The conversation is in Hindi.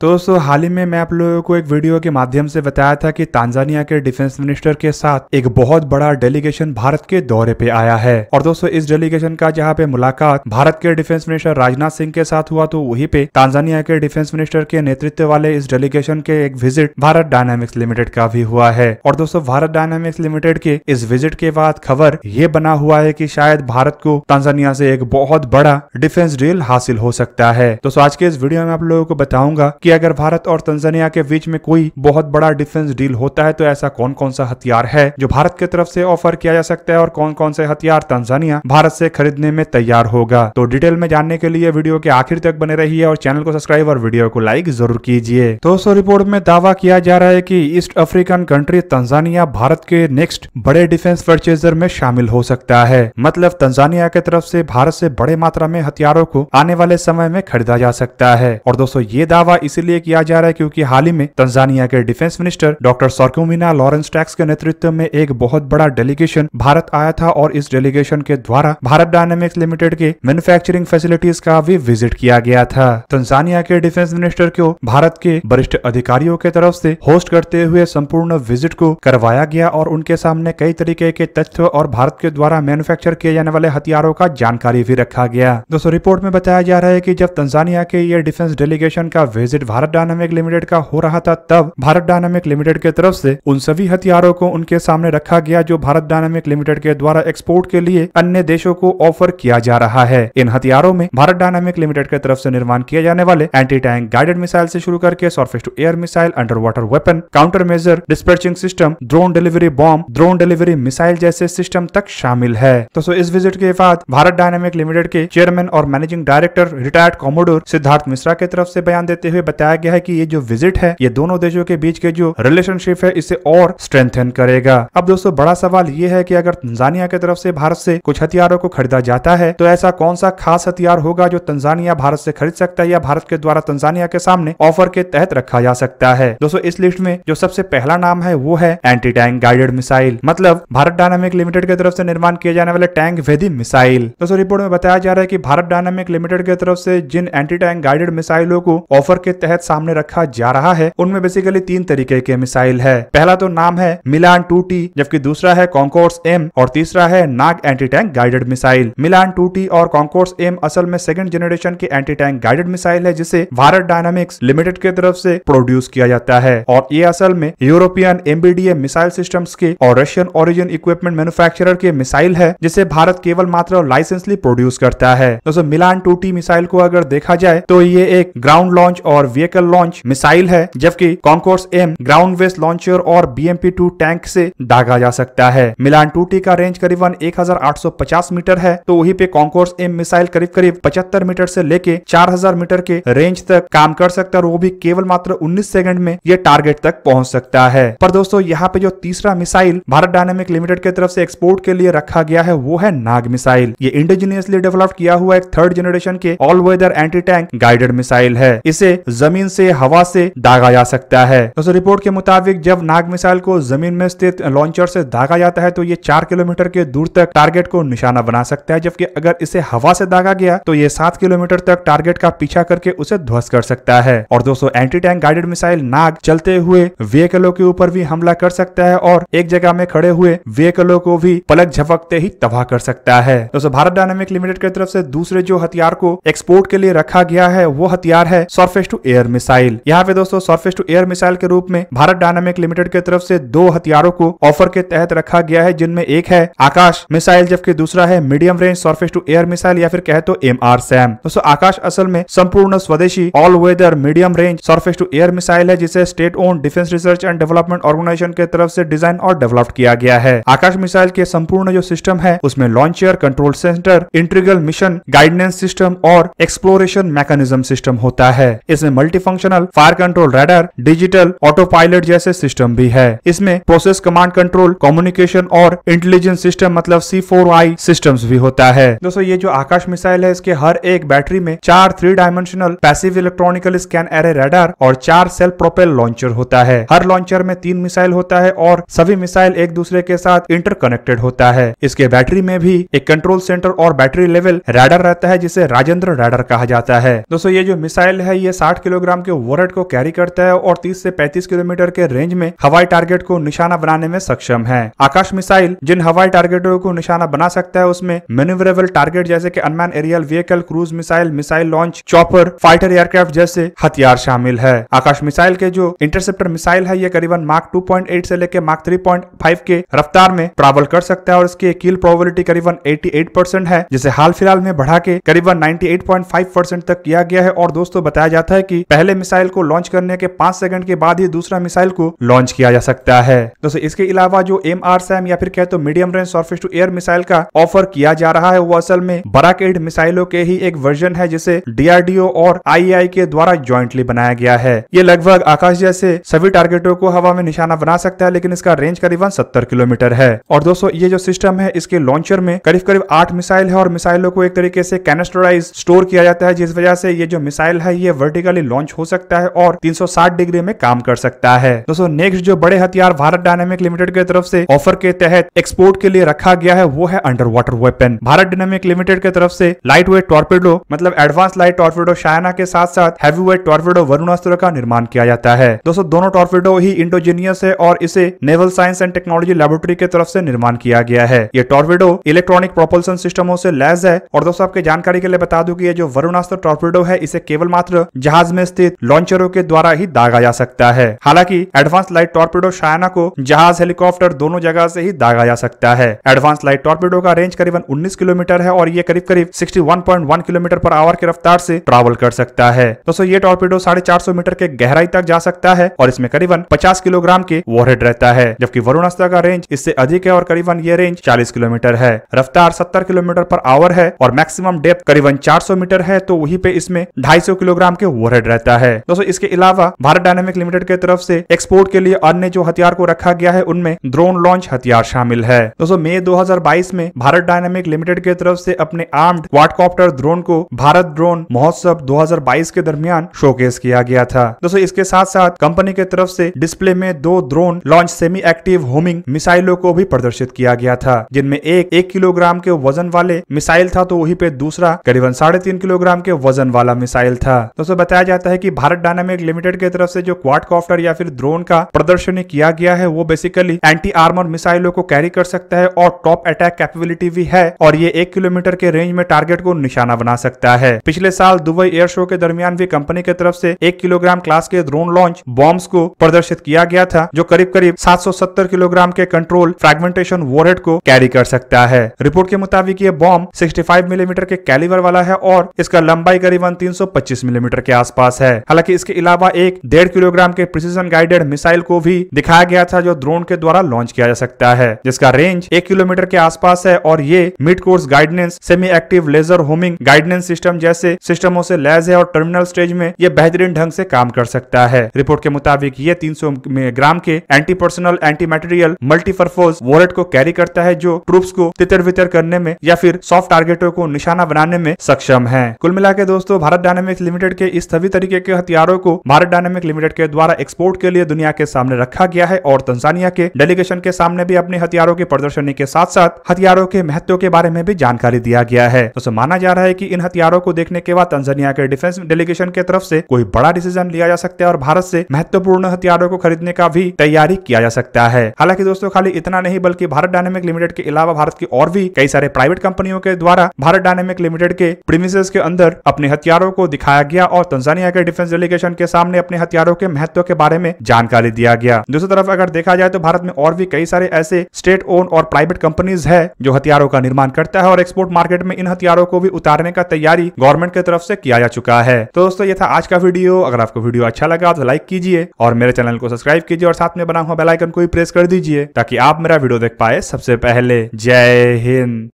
तो दोस्तों हाल ही में मैं आप लोगों को एक वीडियो के माध्यम से बताया था कि तांजानिया के डिफेंस मिनिस्टर के साथ एक बहुत बड़ा डेलीगेशन भारत के दौरे पे आया है और दोस्तों इस डेलीगेशन का जहाँ पे मुलाकात भारत के डिफेंस मिनिस्टर राजनाथ सिंह के साथ हुआ तो वहीं पे तांजानिया के डिफेंस मिनिस्टर के नेतृत्व वाले इस डेलीगेशन के एक विजिट भारत डायनामिक्स लिमिटेड का भी हुआ है और दोस्तों भारत डायनामिक्स लिमिटेड के इस विजिट के बाद खबर ये बना हुआ है की शायद भारत को तांजानिया से एक बहुत बड़ा डिफेंस डील हासिल हो सकता है दोस्तों आज के इस वीडियो में आप लोगों को बताऊंगा कि अगर भारत और तंजानिया के बीच में कोई बहुत बड़ा डिफेंस डील होता है तो ऐसा कौन कौन सा हथियार है जो भारत की तरफ से ऑफर किया जा सकता है और कौन कौन से हथियार तंजानिया भारत से खरीदने में तैयार होगा तो डिटेल में जानने के लिए वीडियो के आखिर तक बने रही और चैनल को सब्सक्राइब और वीडियो को लाइक जरूर कीजिए तो दोस्तों रिपोर्ट में दावा किया जा रहा है की East African country Tanzania Bharat के नेक्स्ट बड़े डिफेंस परचेजर में शामिल हो सकता है मतलब तंजानिया के तरफ से भारत से बड़े मात्रा में हथियारों को आने वाले समय में खरीदा जा सकता है और दोस्तों ये दावा इस इसलिए किया जा रहा है क्योंकि हाल ही में तंजानिया के defence minister doctor Stergomena Lawrence Tax के नेतृत्व में एक बहुत बड़ा डेलीगेशन भारत आया था और इस डेलीगेशन के द्वारा भारत डायनेमिक्स लिमिटेड के मैन्युफैक्चरिंग फैसिलिटीज का भी विजिट किया गया था तंजानिया के डिफेंस मिनिस्टर को भारत के वरिष्ठ अधिकारियों के तरफ ऐसी होस्ट करते हुए संपूर्ण विजिट को करवाया गया और उनके सामने कई तरीके के तथ्य और भारत के द्वारा मैन्युफैक्चर किए जाने वाले हथियारों का जानकारी भी रखा गया दोस्तों रिपोर्ट में बताया जा रहा है की जब तंजानिया के ये डिफेंस डेलीगेशन का विजिट भारत डायनामिक लिमिटेड का हो रहा था तब भारत डायनामिक लिमिटेड के तरफ से उन सभी हथियारों को उनके सामने रखा गया जो भारत डायनामिक लिमिटेड के द्वारा एक्सपोर्ट के लिए अन्य देशों को ऑफर किया जा रहा है इन हथियारों में भारत डायनामिक लिमिटेड के तरफ से निर्माण किए जाने वाले एंटी टैंक गाइडेड मिसाइल से शुरू करके surface to air missile under water weapon counter measure dispatching system drone delivery bomb drone delivery missile जैसे सिस्टम तक शामिल है तो सो इस विजिट के बाद भारत डायनामिक लिमिटेड के चेयरमैन और managing director retired commodore Siddharth Mishra के तरफ से बयान देते हुए बताया गया है कि ये जो विजिट है ये दोनों देशों के बीच के जो रिलेशनशिप है इसे और स्ट्रेंथन करेगा अब दोस्तों बड़ा सवाल ये है कि अगर तंजानिया की तरफ से भारत से कुछ हथियारों को खरीदा जाता है तो ऐसा कौन सा खास हथियार होगा जो तंजानिया भारत से खरीद सकता है या भारत के द्वारा तंजानिया के सामने ऑफर के तहत रखा जा सकता है दोस्तों इस लिस्ट में जो सबसे पहला नाम है वो है एंटी टैंक गाइडेड मिसाइल मतलब भारत डायनामिक लिमिटेड की तरफ से निर्माण किए जाने वाले टैंक वेदी मिसाइल दोस्तों रिपोर्ट में बताया जा रहा है की भारत डायनामिक लिमिटेड की तरफ से जिन एंटी टैंक गाइडेड मिसाइलों को ऑफर के तहत तहत सामने रखा जा रहा है उनमें बेसिकली तीन तरीके के मिसाइल है पहला तो नाम है मिलान टू जबकि दूसरा है कॉन्कोर्स एम और तीसरा है Nag anti tank guided missile Milan two और कॉन्कोर्स एम असल में सेकेंड जनरेशन की एंटी टैंक गाइडेड मिसाइल है जिसे भारत डायनामिक्स लिमिटेड के तरफ से प्रोड्यूस किया जाता है और ये असल में यूरोपियन एमबीडीए मिसाइल सिस्टम्स के और रशियन ओरिजिन इक्विपमेंट मैन्युफैक्चरर के मिसाइल है जिसे भारत केवल मात्र लाइसेंसली प्रोड्यूस करता है दोस्तों मिलान टू मिसाइल को अगर देखा जाए तो ये एक ग्राउंड लॉन्च और व्हीकल लॉन्च मिसाइल है जबकि Konkurs M ground based launcher और बीएमपी टू टैंक से दागा जा सकता है मिलान टूटी का रेंज करीबन 1850 मीटर है तो वही पे कॉन्कोर्स एम मिसाइल करीब करीब 75 मीटर से लेके 4000 मीटर के रेंज तक काम कर सकता है और वो भी केवल मात्र उन्नीस सेकंड में ये टारगेट तक पहुँच सकता है पर दोस्तों यहाँ पे जो तीसरा मिसाइल भारत डायनेमिक लिमिटेड के तरफ से एक्सपोर्ट के लिए रखा गया है वो है नाग मिसाइल ये इंडिजिनियसली डेवलप किया हुआ एक थर्ड जनरेशन के all weather anti tank guided missile है इसे जमीन से हवा से दागा जा सकता है दोस्तों रिपोर्ट के मुताबिक जब नाग मिसाइल को जमीन में स्थित लॉन्चर से दागा जाता है तो ये चार किलोमीटर के दूर तक टारगेट को निशाना बना सकता है जबकि अगर इसे हवा से दागा गया तो ये सात किलोमीटर तक टारगेट का पीछा करके उसे ध्वस्त कर सकता है और दोस्तों anti tank guided missile Nag चलते हुए व्हीकलों के ऊपर भी हमला कर सकता है और एक जगह में खड़े हुए व्हीकलों को भी पलक झपकते ही तबाह कर सकता है दोस्तों भारत डायनामिक लिमिटेड की तरफ से दूसरे जो हथियार को एक्सपोर्ट के लिए रखा गया है वो हथियार है सरफेस टू एयर मिसाइल यहाँ पे दोस्तों सर्फेस टू एयर मिसाइल के रूप में भारत डायनामिक लिमिटेड के तरफ से दो हथियारों को ऑफर के तहत रखा गया है जिनमें एक है आकाश मिसाइल जबकि दूसरा है medium range surface to air missile या फिर कहे तो एम आर सैम दोस्तों आकाश असल में संपूर्ण स्वदेशी all weather medium range surface to air missile है जिसे state owned defence research and development organisation के तरफ से डिजाइन और डेवलप किया गया है आकाश मिसाइल के संपूर्ण जो सिस्टम है उसमें launcher control centre integral mission guidance system और एक्सप्लोरेशन मैकेनिज्म सिस्टम होता है इसमें multifunctional fire control radar digital autopilot जैसे सिस्टम भी है इसमें प्रोसेस कमांड कंट्रोल कम्युनिकेशन और इंटेलिजेंस सिस्टम मतलब सी फोर आई सिस्टम भी होता है दोस्तों ये जो आकाश मिसाइल है इसके हर एक बैटरी में चार three dimensional passive electronical scan array radar और चार सेल प्रोपेल लॉन्चर होता है हर लॉन्चर में तीन मिसाइल होता है और सभी मिसाइल एक दूसरे के साथ इंटरकनेक्टेड होता है इसके बैटरी में भी एक कंट्रोल सेंटर और बैटरी लेवल रैडर रहता है जिसे राजेंद्र रैडर कहा जाता है दोस्तों ये जो मिसाइल है ये साठ किलोग्राम के वोरट को कैरी करता है और 30 से 35 किलोमीटर के रेंज में हवाई टारगेट को निशाना बनाने में सक्षम है आकाश मिसाइल जिन हवाई टारगेटों को निशाना बना सकता है उसमें मेन्यूवरेबल टारगेट जैसे की unmanned aerial vehicle cruise missile missile launch chopper fighter aircraft जैसे हथियार शामिल है आकाश मिसाइल के जो इंटरसेप्टर मिसाइल है ये करीबन मार्क 2.8 से लेकर मार्क 3.5 के रफ्तार में ट्रैवल कर सकता है और इसकी किल प्रोबेबिलिटी करीबन 88 परसेंट है जिसे हाल फिलहाल में बढ़ा के करीबन 98.5 परसेंट तक किया गया है और दोस्तों बताया जाता है कि की पहले मिसाइल को लॉन्च करने के पांच सेकंड के बाद ही दूसरा मिसाइल को लॉन्च किया जा सकता है दोस्तों इसके अलावा जो एम आर सैम या फिर कहते medium range surface to air missile का ऑफर किया जा रहा है वो असल में बराक एड मिसाइलों के ही एक वर्जन है जिसे डीआरडीओ और आई के द्वारा ज्वाइंटली बनाया गया है ये लगभग आकाश जैसे सभी टारगेटों को हवा में निशाना बना सकता है लेकिन इसका रेंज करीबन सत्तर किलोमीटर है और दोस्तों ये जो सिस्टम है इसके लॉन्चर में करीब करीब आठ मिसाइल है और मिसाइलों को एक तरीके से कैनेस्टोराइज स्टोर किया जाता है जिस वजह से ये जो मिसाइल है ये वर्टिकली लॉन्च हो सकता है और 360 डिग्री में काम कर सकता है दोस्तों नेक्स्ट जो बड़े हथियार भारत डायनेमिक लिमिटेड की तरफ से ऑफर के तहत एक्सपोर्ट के लिए रखा गया है वो है under water weapon Bharat dynamic limited की तरफ से लाइट वेट टॉर्पेडो मतलब एडवांस लाइट टॉर्पेडो शायना के साथ साथ हैवी वेट टॉर्पेडो वरुणास्त्र का निर्माण किया जाता है दोस्तों दोनों टॉर्पेडो ही इंडोजीनियस है और इसे naval science and technology laboratory की तरफ से निर्माण किया गया है ये टॉर्पेडो इलेक्ट्रॉनिक प्रोपल्सन सिस्टमों से लैस है और दोस्तों आपके जानकारी के लिए बता दू की ये जो वरुणास्त्र टॉर्पेडो है इसे केवल मात्र जहाज में स्थित लॉन्चरों के द्वारा ही दागा जा सकता है हालांकि एडवांस लाइट टॉर्पेडो शायना को जहाज हेलीकॉप्टर दोनों जगह से ही दागा जा सकता है एडवांस लाइट टॉर्पेडो का रेंज करीबन 19 किलोमीटर है और ये करीब करीब 61.1 किलोमीटर पर आवर की रफ्तार से ट्रैवल कर सकता है दोस्तों ये टॉर्पेडो साढ़े चार सौ मीटर के गहराई तक जा सकता है और इसमें करीबन पचास किलोग्राम के वॉरहेड रहता है जबकि वरुणास्त्र का रेंज इससे अधिक है और करीबन ये रेंज चालीस किलोमीटर है रफ्तार सत्तर किलोमीटर पर आवर है और मैक्सिमम डेप्थ करीबन चार मीटर है तो वही पे इसमें ढाई किलोग्राम के वॉरहेड रहता है दोस्तों इसके अलावा भारत डायनेमिक लिमिटेड के तरफ से एक्सपोर्ट के लिए अन्य जो हथियार को रखा गया है उनमें ड्रोन लॉन्च हथियार शामिल है दोस्तों मई 2022 में भारत डायनेमिक लिमिटेड के तरफ से अपने आर्म्ड क्वाडकॉप्टर ड्रोन को भारत ड्रोन महोत्सव दो के दरमियान शोकेस किया गया था दोस्तों इसके साथ साथ कंपनी के तरफ ऐसी डिस्प्ले में दो drone launch semi active homing मिसाइलों को भी प्रदर्शित किया गया था जिनमें एक एक किलोग्राम के वजन वाले मिसाइल था तो वही पे दूसरा करीबन साढ़े तीन किलोग्राम के वजन वाला मिसाइल था दोस्तों बताया जाता जाता है कि भारत डायनामिक लिमिटेड की तरफ से जो क्वाड कॉप्टर या फिर ड्रोन का प्रदर्शनी किया गया है वो बेसिकली एंटी आर्मर मिसाइलों को कैरी कर सकता है और टॉप अटैक कैपेबिलिटी भी है और ये एक किलोमीटर के रेंज में टारगेट को निशाना बना सकता है पिछले साल दुबई एयर शो के दरमियान भी कंपनी की तरफ से एक किलोग्राम क्लास के ड्रोन लॉन्च बॉम्ब को प्रदर्शित किया गया था जो करीब करीब सात किलोग्राम के कंट्रोल फ्रेगमेंटेशन वॉरेट को कैरी कर सकता है रिपोर्ट के मुताबिक ये बॉम्ब सिक्सटी मिलीमीटर के कैलिवर वाला है और इसका लंबाई करीबन तीन मिलीमीटर के आसपास आसपास है हालांकि इसके अलावा एक डेढ़ किलोग्राम के प्रिसीजन गाइडेड मिसाइल को भी दिखाया गया था जो ड्रोन के द्वारा लॉन्च किया जा सकता है जिसका रेंज एक किलोमीटर के आसपास है और ये mid course guidance semi active laser homing guidance system जैसे सिस्टमों से लैस है और टर्मिनल स्टेज में ये बेहतरीन ढंग से काम कर सकता है रिपोर्ट के मुताबिक ये 300 ग्राम के anti personnel anti material multipurpose वॉलेट को कैरी करता है जो ट्रूप्स को तितर वितर करने में या फिर सॉफ्ट टारगेटों को निशाना बनाने में सक्षम है कुल मिला के दोस्तों भारत डायनेमिक्स लिमिटेड के इस सभी तरीके के हथियारों को भारत डायनेमिक लिमिटेड के द्वारा एक्सपोर्ट के लिए दुनिया के सामने रखा गया है और तंजानिया के डेलीगेशन के सामने भी अपने हथियारों की प्रदर्शनी के साथ साथ हथियारों के महत्व के बारे में भी जानकारी दिया गया है तो माना जा रहा है की इन हथियारों को देखने के बाद तंजानिया के डिफेंस डेलीगेशन के तरफ ऐसी कोई बड़ा डिसीजन लिया जा सकता है और भारत ऐसी महत्वपूर्ण हथियारों को खरीदने का भी तैयारी किया जा सकता है हालांकि दोस्तों खाली इतना नहीं बल्कि भारत डायनेमिक लिमिटेड के अलावा भारत की और भी कई सारे प्राइवेट कंपनियों के द्वारा भारत डायनेमिक लिमिटेड के प्रीमिस के अंदर अपने हथियारों को दिखाया गया और तंजानिया बर्तानिया के डिफेंस डेलीगेशन के सामने अपने हथियारों के महत्व के बारे में जानकारी दिया गया दूसरी तरफ अगर देखा जाए तो भारत में और भी कई सारे ऐसे स्टेट ओन और प्राइवेट कंपनीज है जो हथियारों का निर्माण करता है और एक्सपोर्ट मार्केट में इन हथियारों को भी उतारने का तैयारी गवर्नमेंट की तरफ से किया जा चुका है तो दोस्तों ये था आज का वीडियो अगर आपको वीडियो अच्छा लगा तो लाइक कीजिए और मेरे चैनल को सब्सक्राइब कीजिए और साथ में बना हुआ बेलाइकन को भी प्रेस कर दीजिए ताकि आप मेरा वीडियो देख पाए सबसे पहले जय हिंद